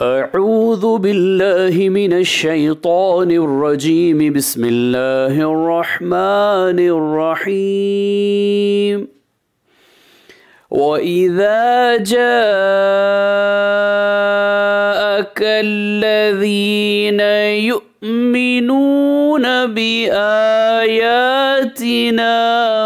أعوذ بالله من الشيطان الرجيم بسم الله الرحمن الرحيم وإذا جاءك الذين يؤمنون يؤمنون بآياتنا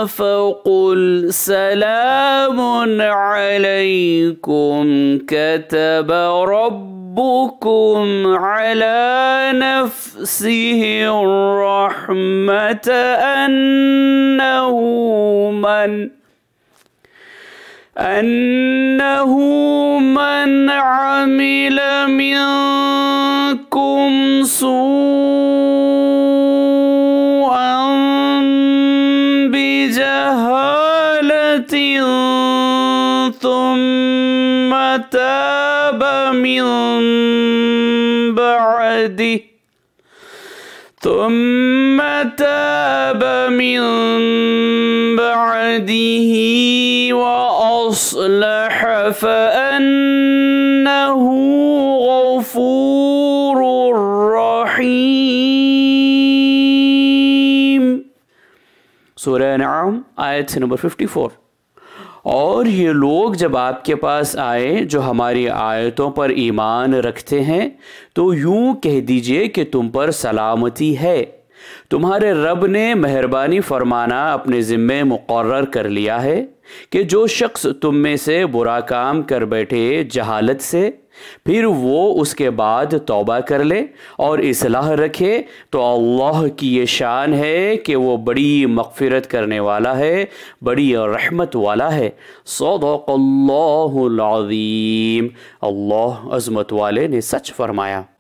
فقل سلام عليكم كتب ربكم على نفسه الرحمة أنه من أنه من عمل من بكم سوءا بجهالة ثم تاب من بعده ثم تاب من بعده وأصلح فأنه सूर्य नाम आयत number four और ये लोग जब आपके पास आए जो हमारी आयतों पर ईमान रखते हैं तो यूं कह दीजिए कि तुम पर सलामती है तुम्हारे रब ने मेहरबानी फरमाना अपने ज़िम्मे मुकर कर लिया है कि जो शख्स तुम में से बुरा काम कर बैठे जहालत से फिर वो उसके बाद तौबा कर ले और इसलाह रखे तो अल्लाह की ये शान है कि वो बड़ी मगफिरत करने वाला है बड़ी रहमत वाला है सौदीम अल्लाह अजमत वाले ने सच फरमाया